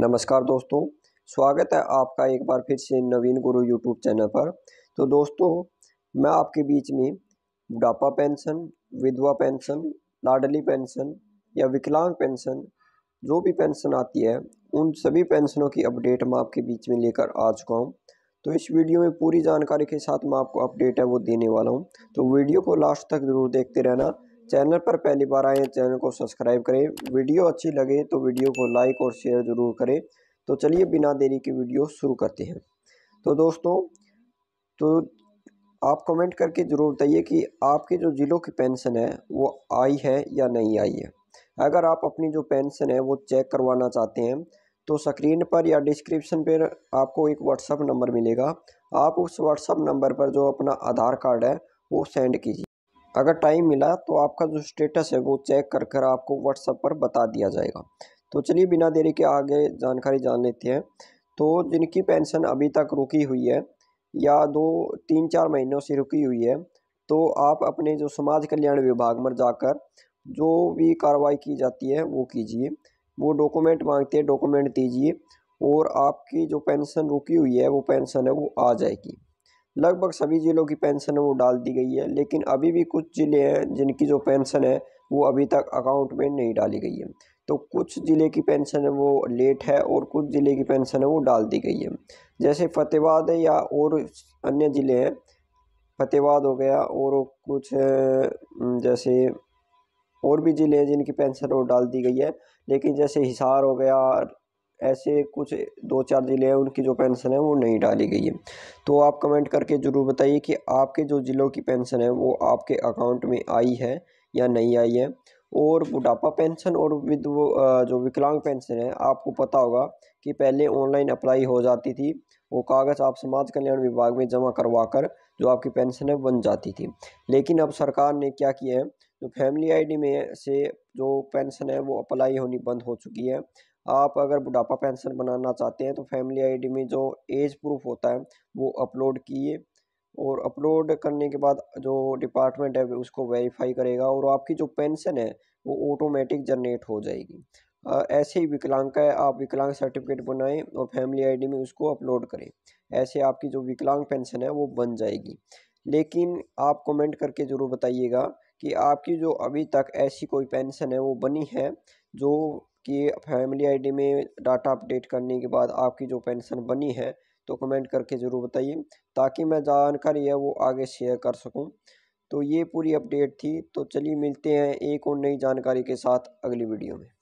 नमस्कार दोस्तों स्वागत है आपका एक बार फिर से नवीन गुरु यूट्यूब चैनल पर तो दोस्तों मैं आपके बीच में बुढ़ापा पेंशन विधवा पेंशन लाडली पेंशन या विकलांग पेंशन जो भी पेंशन आती है उन सभी पेंशनों की अपडेट मैं आपके बीच में लेकर आ चुका हूँ तो इस वीडियो में पूरी जानकारी के साथ मैं आपको अपडेट है वो देने वाला हूँ तो वीडियो को लास्ट तक ज़रूर देखते रहना चैनल पर पहली बार आए चैनल को सब्सक्राइब करें वीडियो अच्छी लगे तो वीडियो को लाइक और शेयर ज़रूर करें तो चलिए बिना देरी की वीडियो शुरू करते हैं तो दोस्तों तो आप कमेंट करके ज़रूर बताइए कि आपके जो ज़िलों की पेंशन है वो आई है या नहीं आई है अगर आप अपनी जो पेंशन है वो चेक करवाना चाहते हैं तो स्क्रीन पर या डिस्क्रिप्शन पर आपको एक व्हाट्सअप नंबर मिलेगा आप उस व्हाट्सअप नंबर पर जो अपना आधार कार्ड है वो सेंड कीजिए अगर टाइम मिला तो आपका जो स्टेटस है वो चेक कर कर आपको व्हाट्सअप पर बता दिया जाएगा तो चलिए बिना देरी के आगे जानकारी जान लेते हैं तो जिनकी पेंशन अभी तक रुकी हुई है या दो तीन चार महीनों से रुकी हुई है तो आप अपने जो समाज कल्याण विभाग में जाकर जो भी कार्रवाई की जाती है वो कीजिए वो डॉक्यूमेंट मांगते हैं डॉक्यूमेंट दीजिए और आपकी जो पेंशन रुकी हुई है वो पेंशन है वो आ जाएगी लगभग सभी ज़िलों की पेंशन है वो डाल दी गई है लेकिन अभी भी कुछ ज़िले हैं जिनकी जो पेंशन है वो अभी तक अकाउंट में नहीं डाली गई है तो कुछ ज़िले की पेंशन है वो लेट है और कुछ ज़िले की पेंशन है वो डाल दी गई है जैसे फतेहबाद या और अन्य ज़िले हैं फतेहबाद हो गया और कुछ जैसे और भी ज़िले हैं जिनकी पेंशन वो डाल दी गई है लेकिन जैसे हिसार हो गया ऐसे कुछ दो चार ज़िले हैं उनकी जो पेंशन है वो नहीं डाली गई है तो आप कमेंट करके ज़रूर बताइए कि आपके जो ज़िलों की पेंशन है वो आपके अकाउंट में आई है या नहीं आई है और बुढ़ापा पेंशन और विद जो विकलांग पेंशन है आपको पता होगा कि पहले ऑनलाइन अप्लाई हो जाती थी वो कागज़ आप समाज कल्याण विभाग में जमा करवा कर जो आपकी पेंशन है बन जाती थी लेकिन अब सरकार ने क्या किया है जो फैमिली आईडी में से जो पेंशन है वो अप्लाई होनी बंद हो चुकी है आप अगर बुढ़ापा पेंशन बनाना चाहते हैं तो फैमिली आईडी में जो एज प्रूफ होता है वो अपलोड किए और अपलोड करने के बाद जो डिपार्टमेंट है उसको वेरीफाई करेगा और आपकी जो पेंशन है वो ऑटोमेटिक जनरेट हो जाएगी आ, ऐसे ही विकलांग का है आप विकलांग सर्टिफिकेट बनाएं और फैमिली आईडी में उसको अपलोड करें ऐसे आपकी जो विकलांग पेंशन है वो बन जाएगी लेकिन आप कमेंट करके ज़रूर बताइएगा कि आपकी जो अभी तक ऐसी कोई पेंशन है वो बनी है जो कि फैमिली आईडी में डाटा अपडेट करने के बाद आपकी जो पेंशन बनी है तो कमेंट करके ज़रूर बताइए ताकि मैं जानकारी है वो आगे शेयर कर सकूँ तो ये पूरी अपडेट थी तो चलिए मिलते हैं एक और नई जानकारी के साथ अगली वीडियो में